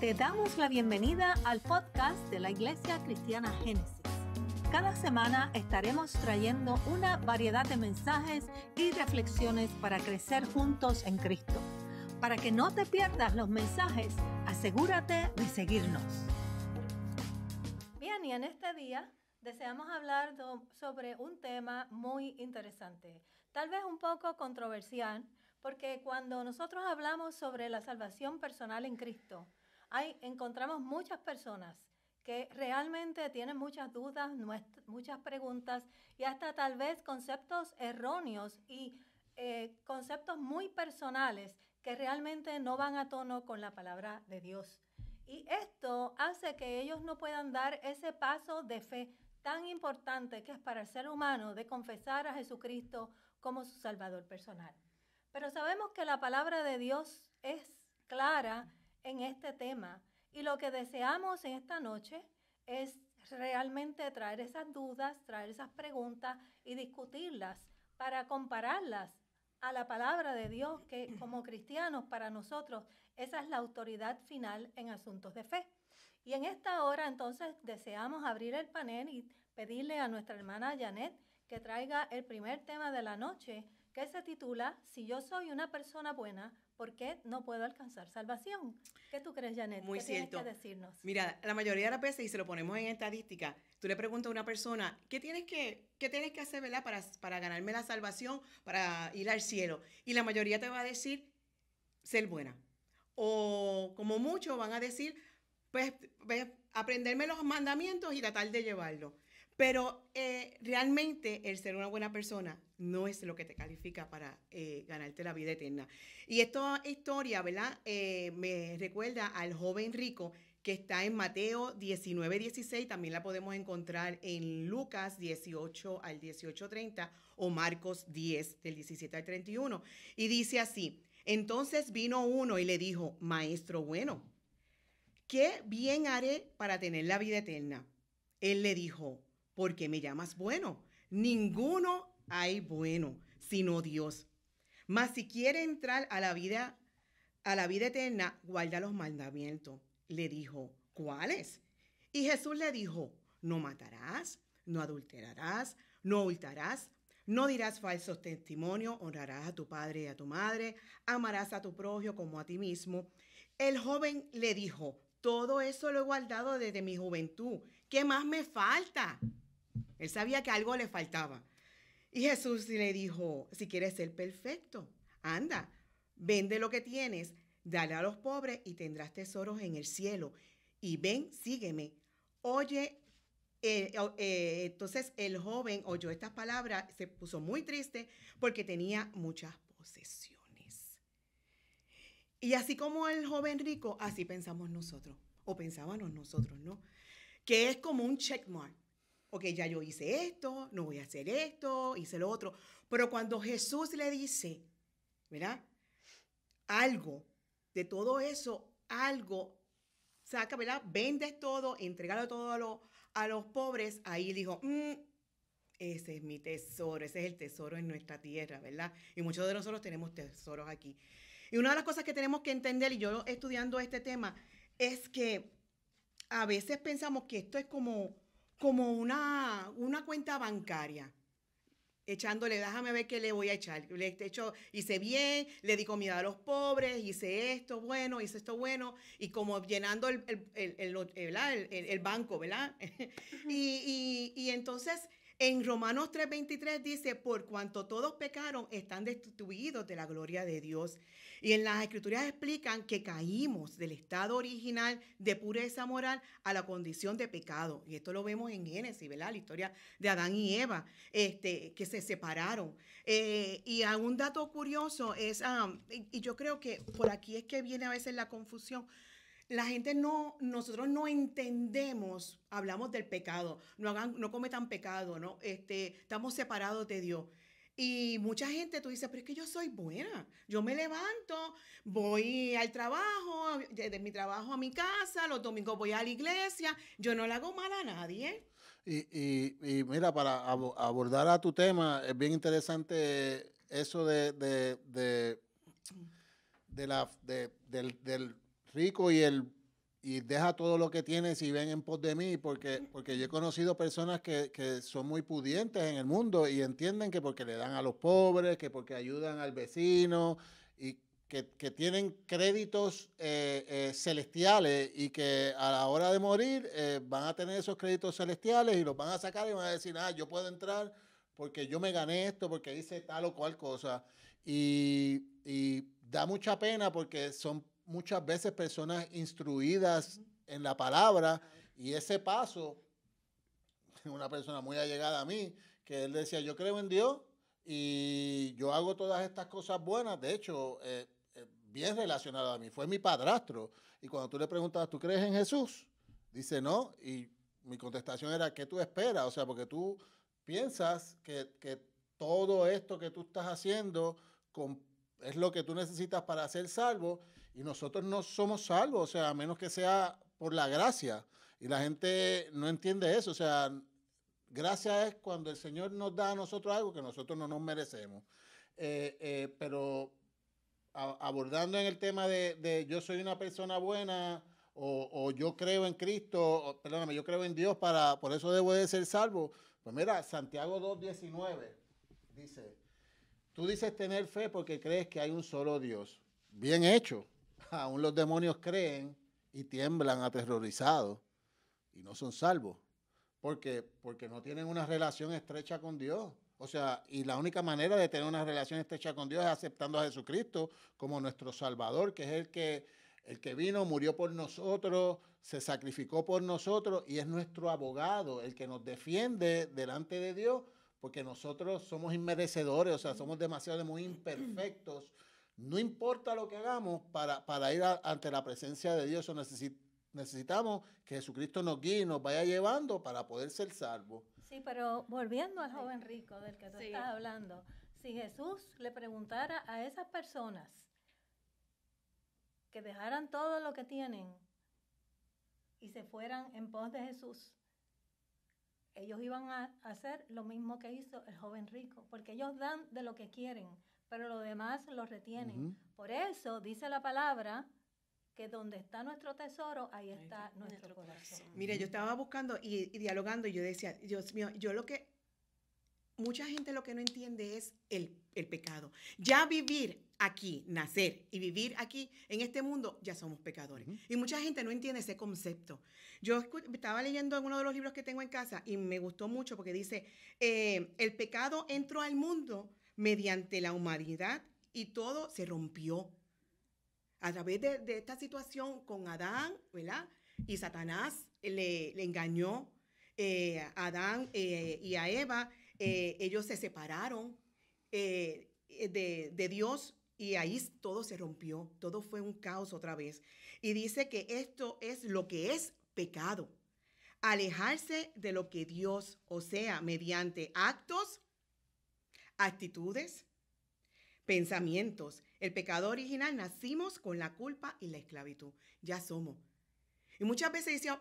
Te damos la bienvenida al podcast de la Iglesia Cristiana Génesis. Cada semana estaremos trayendo una variedad de mensajes y reflexiones para crecer juntos en Cristo. Para que no te pierdas los mensajes, asegúrate de seguirnos. Bien, y en este día deseamos hablar sobre un tema muy interesante, tal vez un poco controversial, porque cuando nosotros hablamos sobre la salvación personal en Cristo, hay, encontramos muchas personas que realmente tienen muchas dudas, muchas preguntas y hasta tal vez conceptos erróneos y eh, conceptos muy personales que realmente no van a tono con la palabra de Dios. Y esto hace que ellos no puedan dar ese paso de fe tan importante que es para el ser humano de confesar a Jesucristo como su Salvador personal. Pero sabemos que la palabra de Dios es clara en este tema y lo que deseamos en esta noche es realmente traer esas dudas, traer esas preguntas y discutirlas para compararlas a la palabra de Dios que como cristianos para nosotros esa es la autoridad final en asuntos de fe. Y en esta hora entonces deseamos abrir el panel y pedirle a nuestra hermana Janet que traiga el primer tema de la noche que se titula Si yo soy una persona buena, ¿por qué no puedo alcanzar salvación? ¿Qué tú crees, Janet? Muy ¿Qué cierto. decirnos? Mira, la mayoría de las veces, y se lo ponemos en estadística, tú le preguntas a una persona, ¿qué tienes que, qué tienes que hacer Para, ganarme la salvación, para ir al cielo? Y la mayoría te va a decir, ser buena. O como muchos van a decir, pues, pues, aprenderme los mandamientos y tratar de llevarlo. Pero eh, realmente el ser una buena persona no es lo que te califica para eh, ganarte la vida eterna. Y esta historia, ¿verdad? Eh, me recuerda al joven rico que está en Mateo 19, 16, también la podemos encontrar en Lucas 18 al 18, 30 o Marcos 10 del 17 al 31. Y dice así, entonces vino uno y le dijo, maestro bueno, ¿qué bien haré para tener la vida eterna? Él le dijo, ¿por qué me llamas bueno? Ninguno Ay, bueno, sino Dios. Mas si quiere entrar a la vida, a la vida eterna, guarda los mandamientos. Le dijo, ¿cuáles? Y Jesús le dijo, no matarás, no adulterarás, no hurtarás, no dirás falsos testimonios, honrarás a tu padre y a tu madre, amarás a tu propio como a ti mismo. El joven le dijo, todo eso lo he guardado desde mi juventud. ¿Qué más me falta? Él sabía que algo le faltaba. Y Jesús le dijo, si quieres ser perfecto, anda, vende lo que tienes, dale a los pobres y tendrás tesoros en el cielo. Y ven, sígueme. Oye, eh, eh, entonces el joven oyó estas palabras, se puso muy triste porque tenía muchas posesiones. Y así como el joven rico, así pensamos nosotros, o pensábamos nosotros, ¿no? Que es como un checkmark ok, ya yo hice esto, no voy a hacer esto, hice lo otro. Pero cuando Jesús le dice, ¿verdad? Algo de todo eso, algo, saca, ¿verdad? Vendes todo, entregalo todo a, los pobres, ahí dijo, mm, ese es mi tesoro, ese es el tesoro en nuestra tierra, ¿verdad? Y muchos de nosotros tenemos tesoros aquí. Y una de las cosas que tenemos que entender, y yo estudiando este tema, es que a veces pensamos que esto es como como una, una cuenta bancaria echándole, déjame ver qué le voy a echar. Le hecho, hice bien, le di comida a los pobres, hice esto bueno, hice esto bueno, y como llenando el, el, el, el banco, ¿verdad? y, y, y, entonces en Romanos 3:23 dice, por cuanto todos pecaron, están destituidos de la gloria de Dios. Y en las escrituras explican que caímos del estado original de pureza moral a la condición de pecado. Y esto lo vemos en Génesis, ¿verdad? La historia de Adán y Eva, este, que se separaron. Eh, y un dato curioso es, ah, y yo creo que por aquí es que viene a veces la confusión la gente no, nosotros no entendemos, hablamos del pecado, no, hagan, no cometan pecado, ¿no? Este, estamos separados de Dios. Y mucha gente tú dices, pero es que yo soy buena. Yo me levanto, voy al trabajo, de mi trabajo a mi casa, los domingos voy a la iglesia. Yo no le hago mal a nadie. Y, y, mira, para abordar a tu tema, es bien interesante eso de, de, de, la, del, del rico y el y deja todo lo que tienes y ven en pos de mí, porque, porque yo he conocido personas que, que, son muy pudientes en el mundo y entienden que porque le dan a los pobres, que porque ayudan al vecino y que, que tienen créditos eh, eh, celestiales y que a la hora de morir eh, van a tener esos créditos celestiales y los van a sacar y van a decir, ah, yo puedo entrar porque yo me gané esto, porque hice tal o cual cosa. Y, y da mucha pena porque son muchas veces personas instruidas en la palabra y ese paso, una persona muy allegada a mí, que él decía, yo creo en Dios y yo hago todas estas cosas buenas, de hecho, eh, eh, bien relacionado a mí, fue mi padrastro. Y cuando tú le preguntas, ¿tú crees en Jesús? Dice, no, y mi contestación era, ¿qué tú esperas? O sea, porque tú piensas que, todo esto que tú estás haciendo con, es lo que tú necesitas para ser salvo y nosotros no somos salvos, o sea, a menos que sea por la gracia. Y la gente no entiende eso, o sea, gracia es cuando el Señor nos da a nosotros algo que nosotros no nos merecemos. Eh, eh, pero abordando en el tema de, yo soy una persona buena o, yo creo en Cristo, perdóname, yo creo en Dios, para, por eso debo de ser salvo. Pues mira, Santiago 2.19 dice, tú dices tener fe porque crees que hay un solo Dios. Bien hecho aún los demonios creen y tiemblan aterrorizados y no son salvos. Porque, porque no tienen una relación estrecha con Dios. O sea, y la única manera de tener una relación estrecha con Dios es aceptando a Jesucristo como nuestro Salvador, que es el que, el que vino, murió por nosotros, se sacrificó por nosotros y es nuestro abogado, el que nos defiende delante de Dios, porque nosotros somos inmerecedores, o sea, somos demasiado muy imperfectos no importa lo que hagamos para, para ir ante la presencia de Dios, necesitamos que Jesucristo nos guíe nos vaya llevando para poder ser salvos. Sí, pero volviendo al joven rico del que tú estás hablando, si Jesús le preguntara a esas personas que dejaran todo lo que tienen y se fueran en pos de Jesús, ellos iban a hacer lo mismo que hizo el joven rico, porque ellos dan de lo que quieren, pero lo demás lo retienen. Por eso dice la palabra que donde está nuestro tesoro, ahí está, nuestro, corazón. Mire, yo estaba buscando y, dialogando y yo decía, Dios mío, yo lo que... Mucha gente lo que no entiende es el, pecado. Ya vivir aquí, nacer y vivir aquí, en este mundo, ya somos pecadores. Y mucha gente no entiende ese concepto. Yo estaba leyendo en uno de los libros que tengo en casa y me gustó mucho porque dice, eh, el pecado entró al mundo mediante la humanidad y todo se rompió. A través de, esta situación con Adán, ¿verdad? Y Satanás le, engañó a eh, Adán eh, y a Eva, eh, ellos se separaron de, de Dios y ahí todo se rompió, todo fue un caos otra vez. Y dice que esto es lo que es pecado alejarse de lo que Dios, o sea, mediante actos actitudes, pensamientos. El pecado original nacimos con la culpa y la esclavitud. Ya somos. Y muchas veces decía,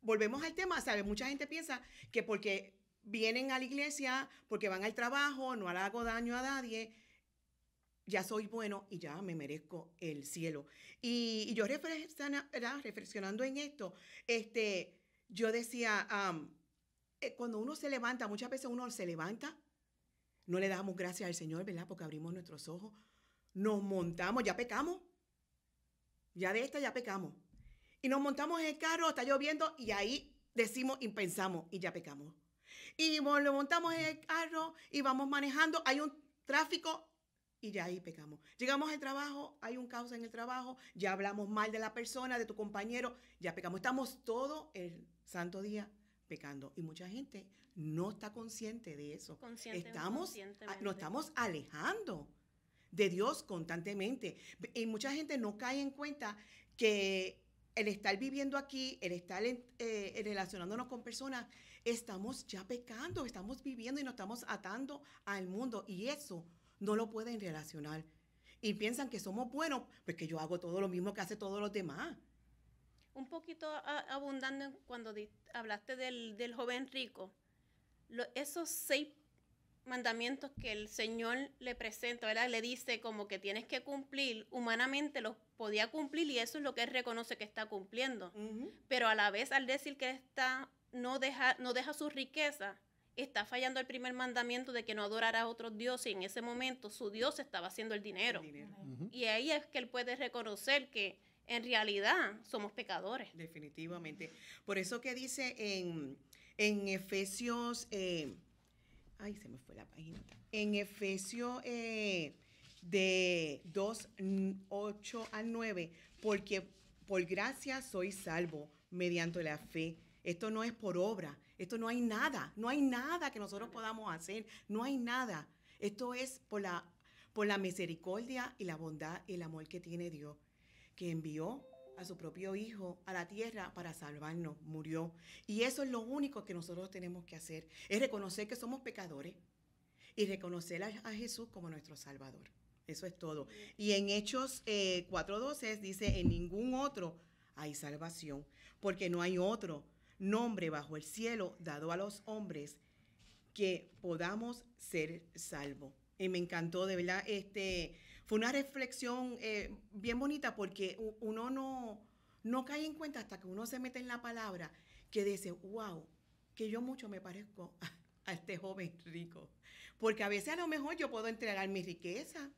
volvemos al tema, ¿sabes? Mucha gente piensa que porque vienen a la iglesia, porque van al trabajo, no hago daño a nadie, ya soy bueno y ya me merezco el cielo. Y, yo reflexionando en esto, este, yo decía, eh, cuando uno se levanta, muchas veces uno se levanta no le damos gracias al Señor, ¿verdad? Porque abrimos nuestros ojos, nos montamos, ya pecamos, ya de esta ya pecamos. Y nos montamos en el carro, está lloviendo y ahí decimos y pensamos y ya pecamos. Y nos montamos en el carro y vamos manejando, hay un tráfico y ya ahí pecamos. Llegamos al trabajo, hay un caos en el trabajo, ya hablamos mal de la persona, de tu compañero, ya pecamos. Estamos todo el santo día pecando. Y mucha gente no está consciente de eso. estamos, nos estamos alejando de Dios constantemente. Y mucha gente no cae en cuenta que el estar viviendo aquí, el estar eh, relacionándonos con personas, estamos ya pecando, estamos viviendo y nos estamos atando al mundo. Y eso no lo pueden relacionar. Y piensan que somos buenos, porque pues yo hago todo lo mismo que hace todos los demás un poquito abundando cuando hablaste del, joven rico, esos seis mandamientos que el Señor le presenta, le dice como que tienes que cumplir, humanamente los podía cumplir y eso es lo que él reconoce que está cumpliendo. Pero a la vez al decir que está, no, deja, no deja su riqueza, está fallando el primer mandamiento de que no adorará a otros dioses y en ese momento su Dios estaba haciendo el dinero. Y ahí es que él puede reconocer que en realidad somos pecadores. Definitivamente. Por eso que dice en, Efesios, eh, ay, se me fue la página. En Efesios eh, de 2, 8 al 9, porque por gracia soy salvo mediante la fe. Esto no es por obra, esto no hay nada, no hay nada que nosotros podamos hacer, no hay nada. Esto es por la, por la misericordia y la bondad y el amor que tiene Dios que envió a su propio Hijo a la tierra para salvarnos, murió. Y eso es lo único que nosotros tenemos que hacer, es reconocer que somos pecadores y reconocer a, Jesús como nuestro Salvador. Eso es todo. Y en Hechos 4.12 eh, dice, en ningún otro hay salvación, porque no hay otro nombre bajo el cielo dado a los hombres que podamos ser salvos. Y me encantó de verdad este, fue una reflexión eh, bien bonita porque uno no, no cae en cuenta hasta que uno se mete en la palabra que dice, wow, que yo mucho me parezco a, este joven rico. Porque a veces a lo mejor yo puedo entregar mi riqueza,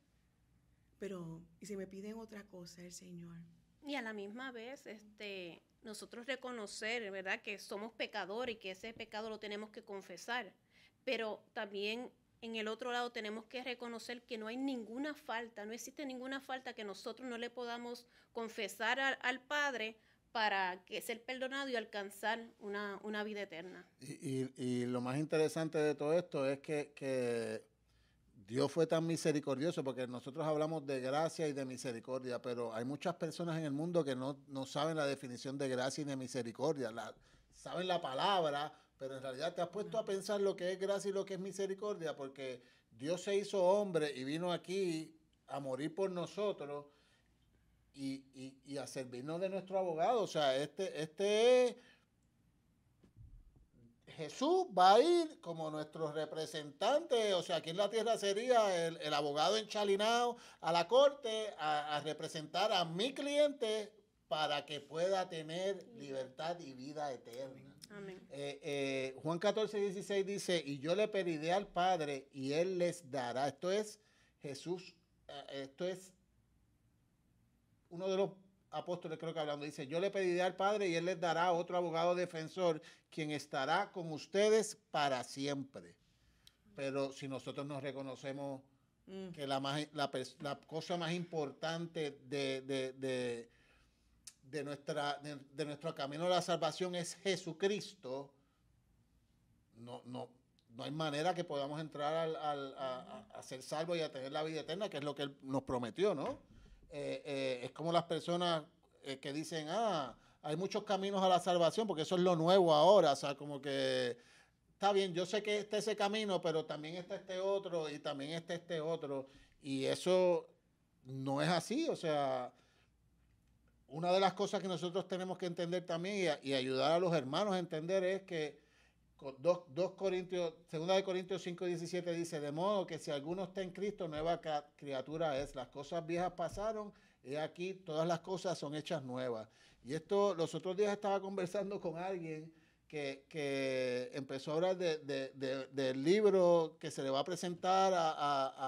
pero y si me piden otra cosa el Señor. Y a la misma vez, este, nosotros reconocer, ¿verdad?, que somos pecadores y que ese pecado lo tenemos que confesar. Pero también en el otro lado tenemos que reconocer que no hay ninguna falta, no existe ninguna falta que nosotros no le podamos confesar al, Padre para que ser perdonado y alcanzar una, una vida eterna. Y, y, lo más interesante de todo esto es que, que Dios fue tan misericordioso, porque nosotros hablamos de gracia y de misericordia, pero hay muchas personas en el mundo que no, no saben la definición de gracia y de misericordia. La, saben la palabra, pero en realidad te has puesto a pensar lo que es gracia y lo que es misericordia, porque Dios se hizo hombre y vino aquí a morir por nosotros y, y, y a servirnos de nuestro abogado. O sea, este, este Jesús va a ir como nuestro representante, o sea, aquí en la tierra sería el, abogado enchalinado a la corte a representar a mi cliente para que pueda tener libertad y vida eterna. Eh, eh, Juan 14, 16 dice, y yo le pediré al Padre y Él les dará. Esto es Jesús, eh, esto es uno de los apóstoles creo que hablando, dice, yo le pediré al Padre y Él les dará otro abogado defensor, quien estará con ustedes para siempre. Pero si nosotros nos reconocemos mm. que la, cosa más importante de de, nuestra, de, nuestro camino a la salvación es Jesucristo, no, no, no hay manera que podamos entrar a, ser salvos y a tener la vida eterna, que es lo que Él nos prometió, ¿no? Eh, eh, es como las personas eh, que dicen, ah, hay muchos caminos a la salvación, porque eso es lo nuevo ahora, o sea, como que está bien, yo sé que está ese camino, pero también está este otro y también está este otro, y eso no es así, o sea, una de las cosas que nosotros tenemos que entender también y, ayudar a los hermanos a entender es que 2, 2 Corintios, 2 de Corintios 5, 17 dice, de modo que si alguno está en Cristo, nueva criatura es. Las cosas viejas pasaron y aquí todas las cosas son hechas nuevas. Y esto, los otros días estaba conversando con alguien que, que empezó a hablar de, de, del libro que se le va a presentar a,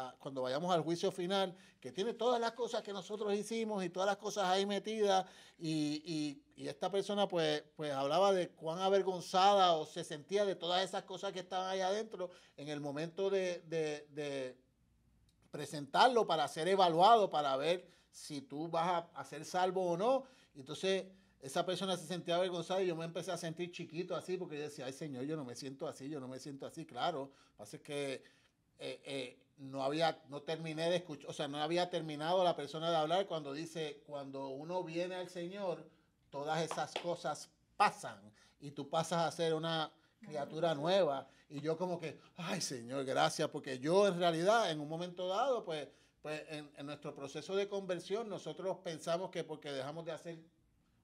a, cuando vayamos al juicio final, que tiene todas las cosas que nosotros hicimos y todas las cosas ahí metidas. Y, y, esta persona pues, pues hablaba de cuán avergonzada o se sentía de todas esas cosas que estaban ahí adentro en el momento de presentarlo para ser evaluado, para ver si tú vas a ser salvo o no. Entonces esa persona se sentía avergonzada y yo me empecé a sentir chiquito así porque yo decía, ay señor, yo no me siento así, yo no me siento así, claro. Pasa que eh, eh, no había, no terminé de escuchar, o sea, no había terminado la persona de hablar cuando dice, cuando uno viene al Señor, todas esas cosas pasan y tú pasas a ser una criatura nueva. Y yo como que, ay Señor, gracias, porque yo en realidad en un momento dado, pues, pues en nuestro proceso de conversión nosotros pensamos que porque dejamos de hacer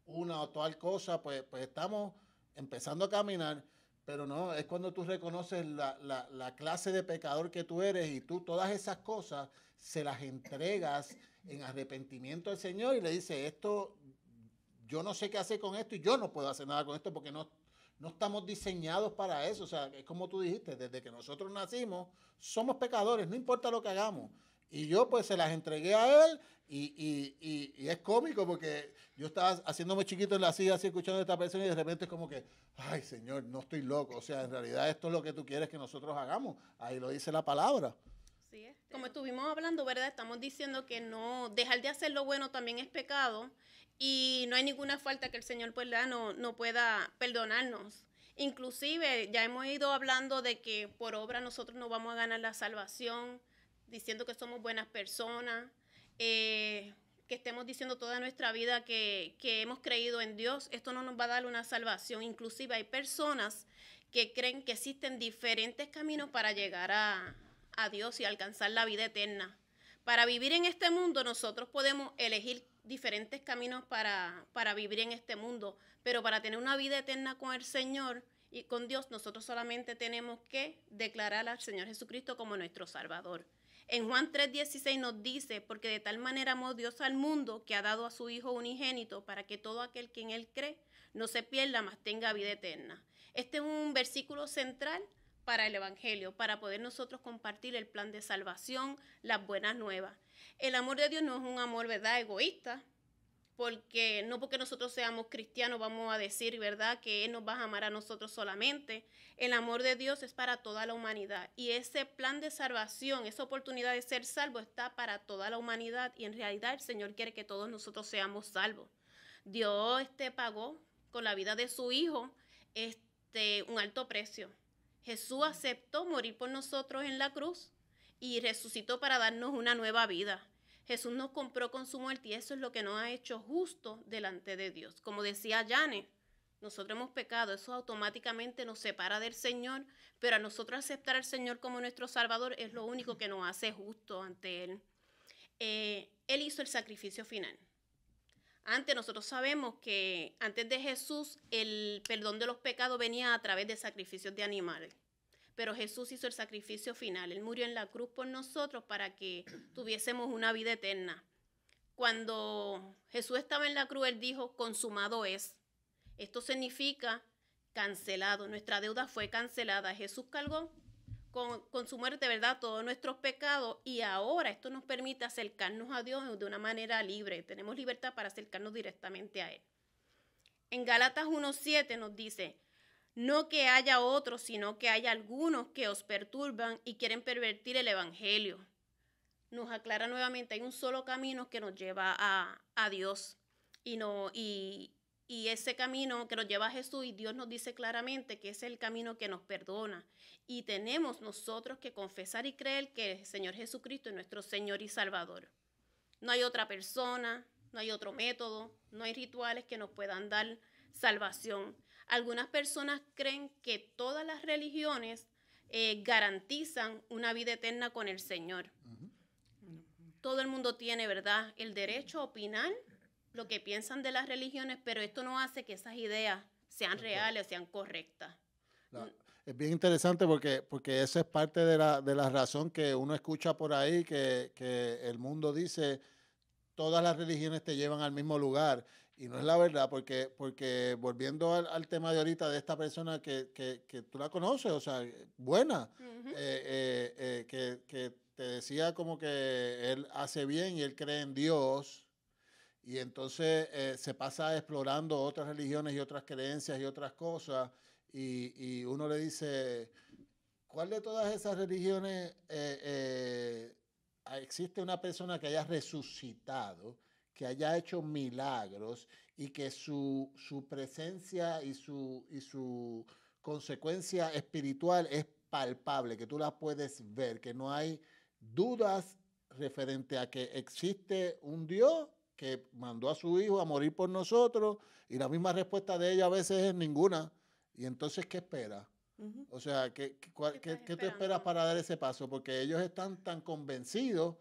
una o tal cosa, pues, pues, estamos empezando a caminar, pero no, es cuando tú reconoces la, clase de pecador que tú eres y tú todas esas cosas se las entregas en arrepentimiento al Señor y le dices, esto, yo no sé qué hacer con esto y yo no puedo hacer nada con esto porque no, no estamos diseñados para eso. O sea, es como tú dijiste, desde que nosotros nacimos somos pecadores, no importa lo que hagamos. Y yo pues se las entregué a él y, es cómico porque yo estaba haciéndome chiquito en la silla, así escuchando esta persona y de repente es como que, ay Señor, no estoy loco. O sea, en realidad esto es lo que tú quieres que nosotros hagamos. Ahí lo dice la palabra. Sí, este, Como estuvimos hablando, ¿verdad? Estamos diciendo que no, dejar de hacer lo bueno también es pecado y no hay ninguna falta que el Señor pues No, no pueda perdonarnos. Inclusive ya hemos ido hablando de que por obra nosotros no vamos a ganar la salvación, diciendo que somos buenas personas, eh, que estemos diciendo toda nuestra vida que, hemos creído en Dios, esto no nos va a dar una salvación. Inclusive hay personas que creen que existen diferentes caminos para llegar a, Dios y alcanzar la vida eterna. Para vivir en este mundo nosotros podemos elegir diferentes caminos para vivir en este mundo, pero para tener una vida eterna con el Señor y con Dios nosotros solamente tenemos que declarar al Señor Jesucristo como nuestro Salvador. En Juan 3:16 nos dice, porque de tal manera amó Dios al mundo que ha dado a su Hijo unigénito para que todo aquel que en Él cree no se pierda, mas tenga vida eterna. Este es un versículo central para el Evangelio, para poder nosotros compartir el plan de salvación, las buenas nuevas. El amor de Dios no es un amor, ¿verdad?, egoísta, porque no porque nosotros seamos cristianos vamos a decir, ¿verdad?, que Él nos va a amar a nosotros solamente. El amor de Dios es para toda la humanidad y ese plan de salvación, esa oportunidad de ser salvo está para toda la humanidad y en realidad el Señor quiere que todos nosotros seamos salvos. Dios este pagó con la vida de su Hijo este, un alto precio. Jesús aceptó morir por nosotros en la cruz y resucitó para darnos una nueva vida. Jesús nos compró con su muerte y eso es lo que nos ha hecho justo delante de Dios. Como decía Yane, nosotros hemos pecado, eso automáticamente nos separa del Señor, pero a nosotros aceptar al Señor como nuestro Salvador es lo único que nos hace justo ante Él. Eh, él hizo el sacrificio final. Antes nosotros sabemos que antes de Jesús el perdón de los pecados venía a través de sacrificios de animales pero Jesús hizo el sacrificio final. Él murió en la cruz por nosotros para que tuviésemos una vida eterna. Cuando Jesús estaba en la cruz, él dijo, consumado es. Esto significa cancelado. Nuestra deuda fue cancelada. Jesús cargó con, con, su muerte, ¿verdad? Todos nuestros pecados y ahora esto nos permite acercarnos a Dios de una manera libre. Tenemos libertad para acercarnos directamente a Él. En Galatas 1.7 nos dice, no que haya otros, sino que haya algunos que os perturban y quieren pervertir el Evangelio. Nos aclara nuevamente, hay un solo camino que nos lleva a, Dios y, no, y, y ese camino que nos lleva a Jesús y Dios nos dice claramente que es el camino que nos perdona. Y tenemos nosotros que confesar y creer que el Señor Jesucristo es nuestro Señor y Salvador. No hay otra persona, no hay otro método, no hay rituales que nos puedan dar salvación. Algunas personas creen que todas las religiones eh, garantizan una vida eterna con el Señor. Todo el mundo tiene, ¿verdad?, el derecho a opinar lo que piensan de las religiones, pero esto no hace que esas ideas sean reales, sean correctas. Mm. es bien interesante porque, porque esa es parte de la, de la razón que uno escucha por ahí, que, que el mundo dice, todas las religiones te llevan al mismo lugar. Y no es la verdad, porque, porque volviendo al, tema de ahorita de esta persona que, que, que tú la conoces, o sea, buena, eh, eh, eh, que, que, te decía como que él hace bien y él cree en Dios, y entonces se pasa explorando otras religiones y otras creencias y otras cosas, y, y uno le dice, ¿cuál de todas esas religiones existe una persona que haya resucitado? que haya hecho milagros y que su, presencia y su, y su consecuencia espiritual es palpable, que tú la puedes ver, que no hay dudas referente a que existe un Dios que mandó a su hijo a morir por nosotros y la misma respuesta de ella a veces es ninguna. Y entonces, ¿qué espera? O sea, ¿qué, qué, qué esperas para dar ese paso? Porque ellos están tan convencidos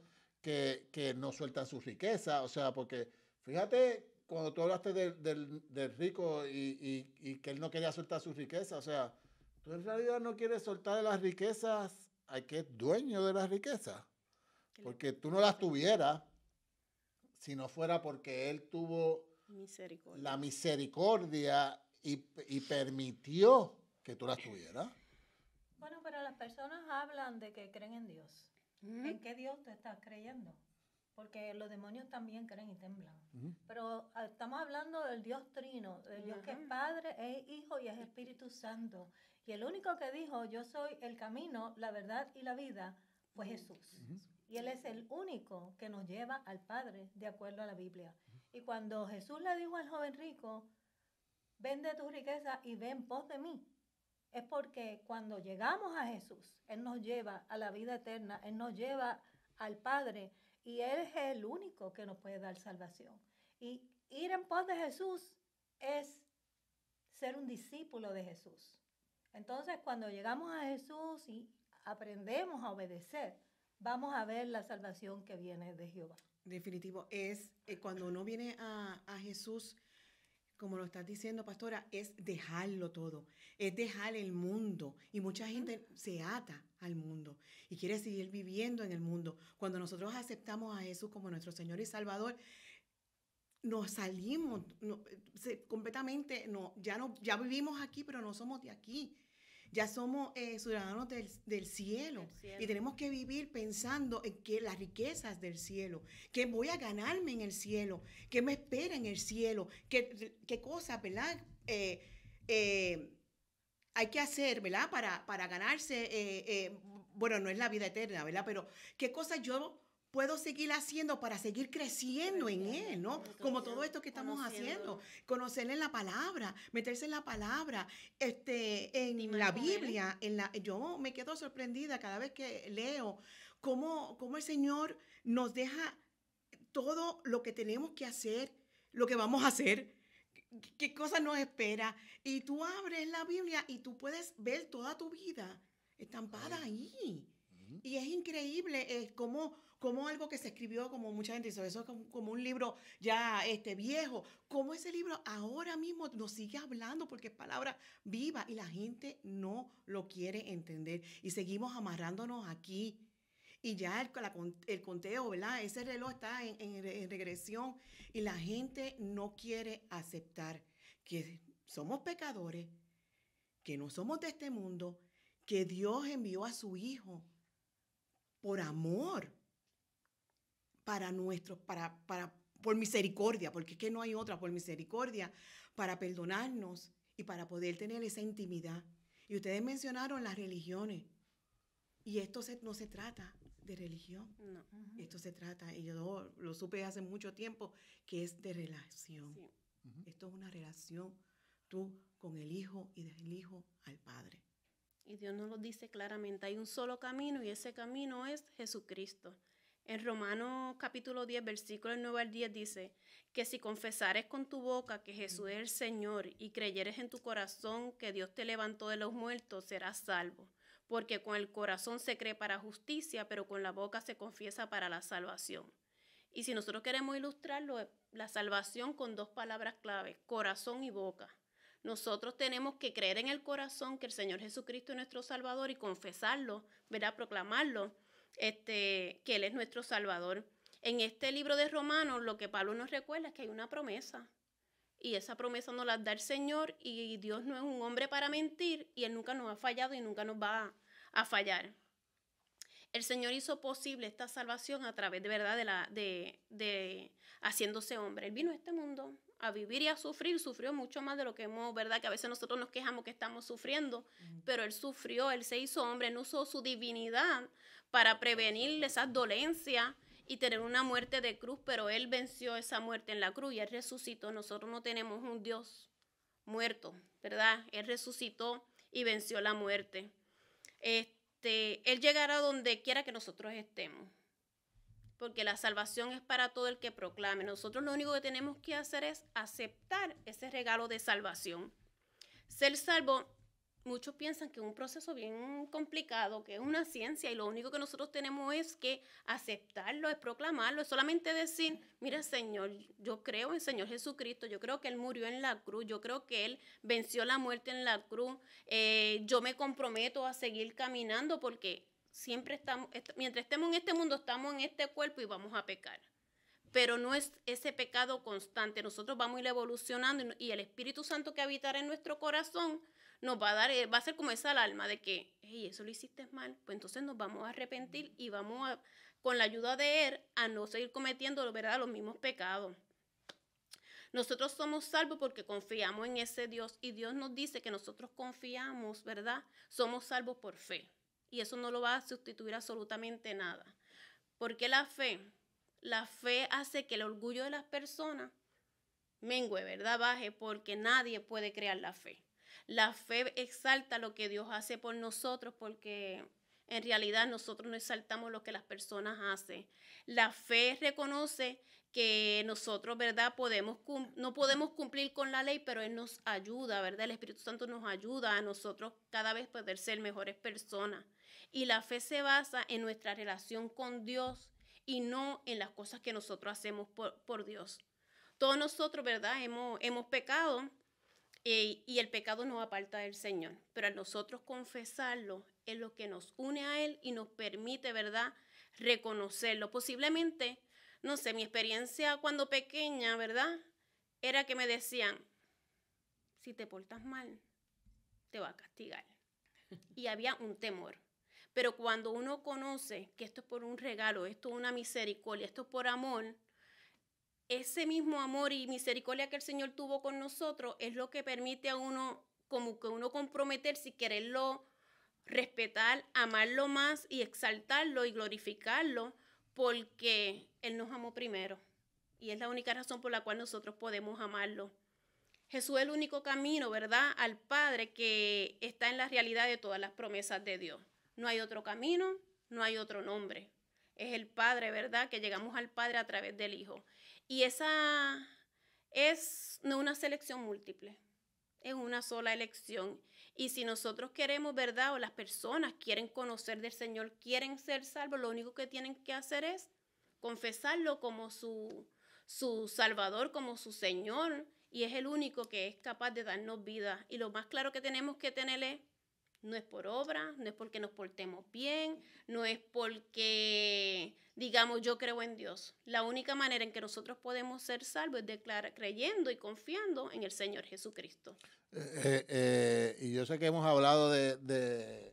que, no sueltan su riqueza. O sea, porque fíjate, cuando tú hablaste del, rico y, que él no quería soltar su riqueza, o sea, tú en realidad no quieres soltar las riquezas hay que es dueño de las riquezas. Porque tú no las tuvieras si no fuera porque él tuvo la misericordia y, y permitió que tú las tuvieras. Bueno, pero las personas hablan de que creen en Dios. ¿En qué Dios te estás creyendo? Porque los demonios también creen y temblan. Pero ah, estamos hablando del Dios trino, del Dios que es Padre, es Hijo y es Espíritu Santo. Y el único que dijo, yo soy el camino, la verdad y la vida, fue Jesús. Y Él es el único que nos lleva al Padre, de acuerdo a la Biblia. Y cuando Jesús le dijo al joven rico, vende tus riquezas y ven pos de mí, es porque cuando llegamos a Jesús, Él nos lleva a la vida eterna, Él nos lleva al Padre y Él es el único que nos puede dar salvación. Y ir en pos de Jesús es ser un discípulo de Jesús. Entonces, cuando llegamos a Jesús y aprendemos a obedecer, vamos a ver la salvación que viene de Jehová. Definitivo, es eh, cuando uno viene a, a Jesús como lo estás diciendo, pastora, es dejarlo todo, es dejar el mundo. Y mucha gente se ata al mundo y quiere seguir viviendo en el mundo. Cuando nosotros aceptamos a Jesús como nuestro Señor y Salvador, nos salimos completamente, no, ya, no, ya vivimos aquí, pero no somos de aquí ya somos eh, ciudadanos del, cielo, y tenemos que vivir pensando en que las riquezas del cielo, que voy a ganarme en el cielo, que me espera en el cielo, ¿Qué qué cosas, eh, eh, hay que hacer, Para, para ganarse, bueno, no es la vida eterna, ¿verdad? Pero qué cosas yo puedo seguir haciendo para seguir creciendo en Él, ¿no? Como todo esto que estamos haciendo, conocerle la palabra, meterse en la palabra, este, en la Biblia, en la, yo me quedo sorprendida cada vez que leo cómo, cómo el Señor nos deja todo lo que tenemos que hacer, lo que vamos a hacer, qué cosa nos espera. Y tú abres la Biblia y tú puedes ver toda tu vida estampada ahí. Y es increíble es eh, cómo, algo que se escribió, como mucha gente dice, eso es como, un libro ya este, viejo, cómo ese libro ahora mismo nos sigue hablando porque es palabra viva y la gente no lo quiere entender. Y seguimos amarrándonos aquí. Y ya el, conteo, ¿verdad? Ese reloj está en regresión y la gente no quiere aceptar que somos pecadores, que no somos de este mundo, que Dios envió a su Hijo por amor, para nuestros, para, por misericordia, porque es que no hay otra, por misericordia, para perdonarnos y para poder tener esa intimidad. Y ustedes mencionaron las religiones. Y esto no se trata de religión. Esto se trata, y yo lo, supe hace mucho tiempo, que es de relación. Esto es una relación tú con el Hijo y del Hijo al Padre. Y Dios nos lo dice claramente, hay un solo camino y ese camino es Jesucristo. En Romanos capítulo 10, versículo 9 al 10 dice que si confesares con tu boca que Jesús es el Señor y creyeres en tu corazón que Dios te levantó de los muertos, serás salvo. Porque con el corazón se cree para justicia, pero con la boca se confiesa para la salvación. Y si nosotros queremos ilustrarlo, la salvación con dos palabras clave, corazón y boca. Nosotros tenemos que creer en el corazón que el Señor Jesucristo es nuestro Salvador y confesarlo, ¿verdad? Proclamarlo, este, que Él es nuestro Salvador. En este libro de Romanos, lo que Pablo nos recuerda es que hay una promesa. Y esa promesa nos la da el Señor y Dios no es un hombre para mentir y Él nunca nos ha fallado y nunca nos va a, fallar. El Señor hizo posible esta salvación a través de verdad de la de, de haciéndose hombre. Él vino a este mundo, a vivir y a sufrir, sufrió mucho más de lo que hemos, ¿verdad? Que a veces nosotros nos quejamos que estamos sufriendo, pero él sufrió, él se hizo hombre, él usó su divinidad para prevenir esas dolencias y tener una muerte de cruz, pero él venció esa muerte en la cruz y él resucitó. Nosotros no tenemos un Dios muerto, ¿verdad? Él resucitó y venció la muerte. Este, él llegará donde quiera que nosotros estemos porque la salvación es para todo el que proclame. Nosotros lo único que tenemos que hacer es aceptar ese regalo de salvación. Ser salvo, muchos piensan que es un proceso bien complicado, que es una ciencia, y lo único que nosotros tenemos es que aceptarlo, es proclamarlo, es solamente decir, mira Señor, yo creo en Señor Jesucristo, yo creo que Él murió en la cruz, yo creo que Él venció la muerte en la cruz, eh, yo me comprometo a seguir caminando porque siempre estamos, mientras estemos en este mundo, estamos en este cuerpo y vamos a pecar. Pero no es ese pecado constante. Nosotros vamos a ir evolucionando y el Espíritu Santo que habitará en nuestro corazón nos va a dar, eh, va a ser como esa alarma de que, hey, eso lo hiciste mal. Pues entonces nos vamos a arrepentir y vamos a, con la ayuda de Él, a no seguir cometiendo ¿verdad? los mismos pecados. Nosotros somos salvos porque confiamos en ese Dios y Dios nos dice que nosotros confiamos, ¿verdad? Somos salvos por fe. Y eso no lo va a sustituir absolutamente nada. Porque la fe, la fe hace que el orgullo de las personas mengue, ¿verdad? Baje, porque nadie puede crear la fe. La fe exalta lo que Dios hace por nosotros, porque en realidad nosotros no exaltamos lo que las personas hacen. La fe reconoce que nosotros, ¿verdad? Podemos no podemos cumplir con la ley, pero Él nos ayuda, ¿verdad? El Espíritu Santo nos ayuda a nosotros cada vez poder ser mejores personas. Y la fe se basa en nuestra relación con Dios y no en las cosas que nosotros hacemos por, Dios. Todos nosotros, ¿verdad? Hemos, hemos pecado eh, y el pecado nos aparta del Señor. Pero a nosotros confesarlo es lo que nos une a Él y nos permite, ¿verdad? Reconocerlo. Posiblemente, no sé, mi experiencia cuando pequeña, ¿verdad? Era que me decían, si te portas mal, te va a castigar. Y había un temor. Pero cuando uno conoce que esto es por un regalo, esto es una misericordia, esto es por amor, ese mismo amor y misericordia que el Señor tuvo con nosotros es lo que permite a uno, como que uno comprometerse y quererlo respetar, amarlo más y exaltarlo y glorificarlo, porque Él nos amó primero. Y es la única razón por la cual nosotros podemos amarlo. Jesús es el único camino, ¿verdad?, al Padre que está en la realidad de todas las promesas de Dios. No hay otro camino, no hay otro nombre. Es el Padre, ¿verdad? Que llegamos al Padre a través del Hijo. Y esa es no una selección múltiple, es una sola elección. Y si nosotros queremos, ¿verdad? O las personas quieren conocer del Señor, quieren ser salvos, lo único que tienen que hacer es confesarlo como su, su Salvador, como su Señor. Y es el único que es capaz de darnos vida. Y lo más claro que tenemos que tener es no es por obra, no es porque nos portemos bien, no es porque digamos yo creo en Dios. La única manera en que nosotros podemos ser salvos es declarar, creyendo y confiando en el Señor Jesucristo. Eh, eh, eh, y yo sé que hemos hablado de,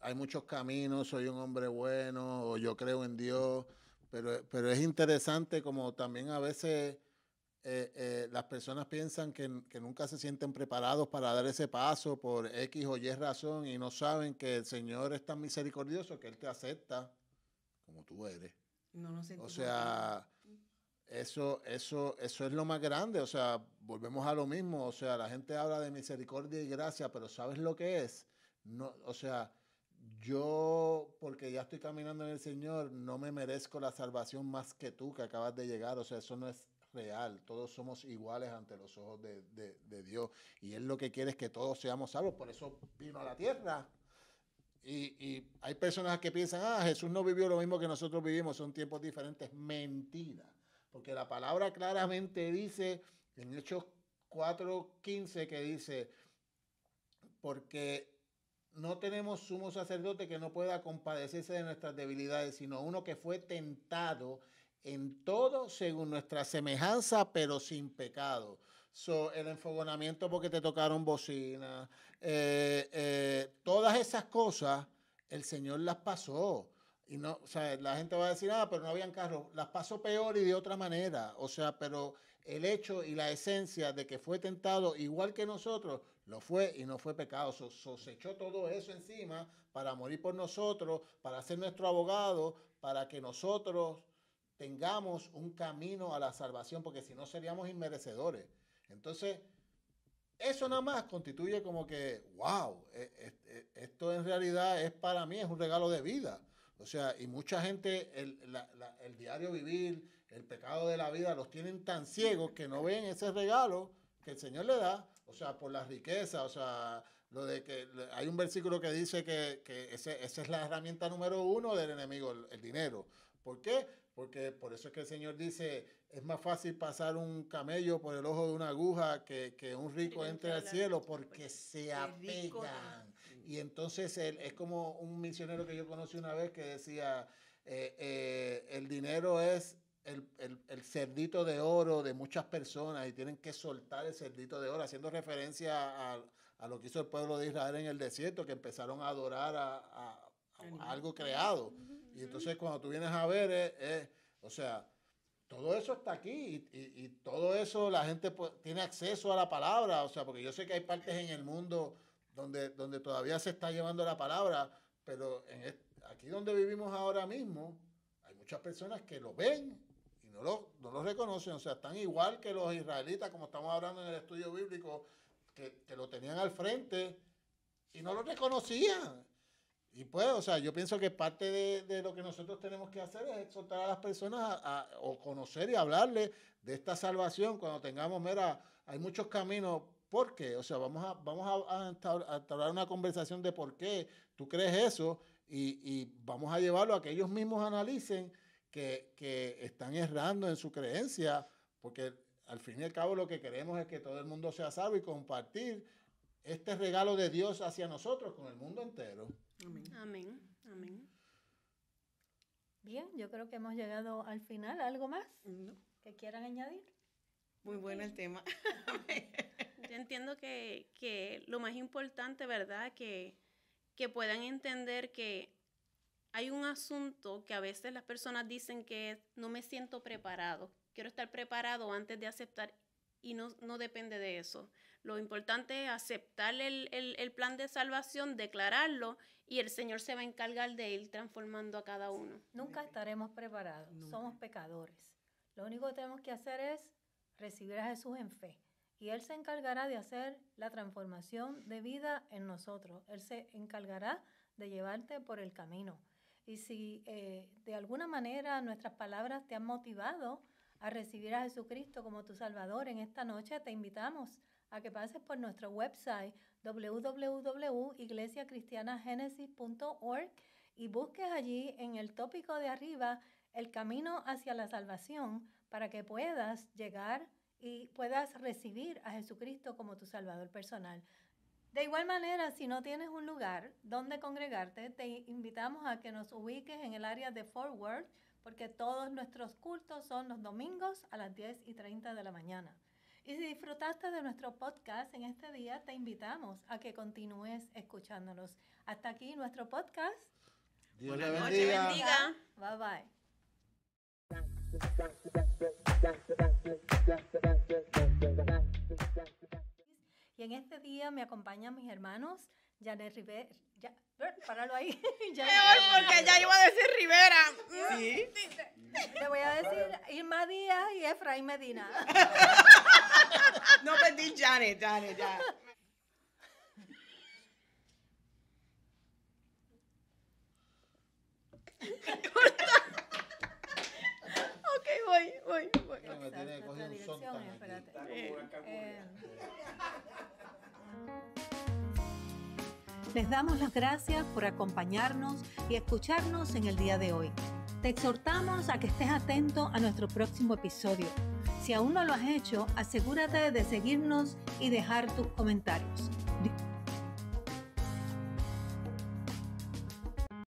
hay muchos caminos, soy un hombre bueno o yo creo en Dios, pero, pero es interesante como también a veces eh, eh, las personas piensan que, que, nunca se sienten preparados para dar ese paso por X o Y razón y no saben que el Señor es tan misericordioso que Él te acepta como tú eres. o sea, eso, eso, eso es lo más grande. O sea, volvemos a lo mismo. O sea, la gente habla de misericordia y gracia, pero ¿sabes lo que es? No, o sea, yo, porque ya estoy caminando en el Señor, no me merezco la salvación más que tú que acabas de llegar. O sea, eso no es real, todos somos iguales ante los ojos de, Dios. Y Él lo que quiere es que todos seamos salvos, por eso vino a la tierra. Y, y hay personas que piensan, ah, Jesús no vivió lo mismo que nosotros vivimos, son tiempos diferentes. Mentira, porque la palabra claramente dice en Hechos 4.15 que dice, porque no tenemos sumo sacerdote que no pueda compadecerse de nuestras debilidades, sino uno que fue tentado en todo según nuestra semejanza, pero sin pecado. el enfogonamiento porque te tocaron bocina, eh, eh, todas esas cosas, el Señor las pasó. Y no, sea, la gente va a decir, ah, pero no habían carros. Las pasó peor y de otra manera. O sea, pero el hecho y la esencia de que fue tentado igual que nosotros, lo fue y no fue pecado. sosechó se echó todo eso encima para morir por nosotros, para ser nuestro abogado, para que nosotros tengamos un camino a la salvación, porque si no seríamos inmerecedores. Entonces, eso nada más constituye como que, wow, e, e, e, esto en realidad es para mí, es un regalo de vida. O sea, y mucha gente, el, el diario vivir, el pecado de la vida, los tienen tan ciegos que no ven ese regalo que el Señor le da, o sea, por la riqueza, o sea, lo de que hay un versículo que dice que, que ese, esa es la herramienta número uno del enemigo, el, el dinero. ¿Por qué? Porque por eso es que el Señor dice, es más fácil pasar un camello por el ojo de una aguja que, que un rico entre al cielo, porque pues. se apegan. Y entonces él, es como un misionero que yo conocí una vez que decía, eh, eh, el dinero es el, cerdito de oro de muchas personas y tienen que soltar el cerdito de oro, haciendo referencia a, lo que hizo el pueblo de Israel en el desierto, que empezaron a adorar a, algo creado. Y entonces cuando tú vienes a ver, o sea, todo eso está aquí y, todo eso la gente pues, tiene acceso a la palabra, o sea, porque yo sé que hay partes en el mundo donde, donde todavía se está llevando la palabra, pero aquí donde vivimos ahora mismo, hay muchas personas que lo ven y no lo, reconocen, o sea, están igual que los israelitas, como estamos hablando en el estudio bíblico, que, que lo tenían al frente y no lo reconocían. Y pues, o sea, yo pienso que parte de, lo que nosotros tenemos que hacer es exhortar a las personas a, o conocer y hablarles de esta salvación cuando tengamos, mira, hay muchos caminos, ¿por qué? O sea, vamos a, vamos a, a una conversación de por qué tú crees eso y, vamos a llevarlo a que ellos mismos analicen que, que están errando en su creencia, porque al fin y al cabo lo que queremos es que todo el mundo sea salvo y compartir este regalo de Dios hacia nosotros con el mundo entero. Amén. Bien, yo creo que hemos llegado al final. ¿Algo más que quieran añadir? Muy bueno el tema. yo entiendo que, lo más importante, ¿verdad? Que, que puedan entender que hay un asunto que a veces las personas dicen que no me siento preparado. Quiero estar preparado antes de aceptar y no, no depende de eso. Lo importante es aceptar el, plan de salvación, declararlo y el Señor se va a encargar de ir transformando a cada uno. Nunca estaremos preparados, somos pecadores. Lo único que tenemos que hacer es recibir a Jesús en fe. Y Él se encargará de hacer la transformación de vida en nosotros. Él se encargará de llevarte por el camino. Y si eh, de alguna manera nuestras palabras te han motivado a recibir a Jesucristo como tu Salvador en esta noche, te invitamos a que pases por nuestro website www.iglesiacristianagenesis.org y busques allí en el tópico de arriba el camino hacia la salvación para que puedas llegar y puedas recibir a Jesucristo como tu Salvador personal. De igual manera, si no tienes un lugar donde congregarte, te invitamos a que nos ubiques en el área de Forward, porque todos nuestros cultos son los domingos a las 10 y 30 de la mañana. Y si disfrutaste de nuestro podcast en este día, te invitamos a que continúes escuchándonos. Hasta aquí nuestro podcast. Dios noches bendiga. Bye bye. Y en este día me acompañan mis hermanos, Janet Rivera. paralo ahí. porque ya iba a decir Rivera. ¿Sí? Te voy a decir Irma Díaz y Efraín Medina. No perdí Janet, Janet, ya. ok, voy, voy, voy. Eh, eh. Les damos las gracias por acompañarnos y escucharnos en el día de hoy. Te exhortamos a que estés atento a nuestro próximo episodio si aún no lo has hecho, asegúrate de seguirnos y dejar tus comentarios.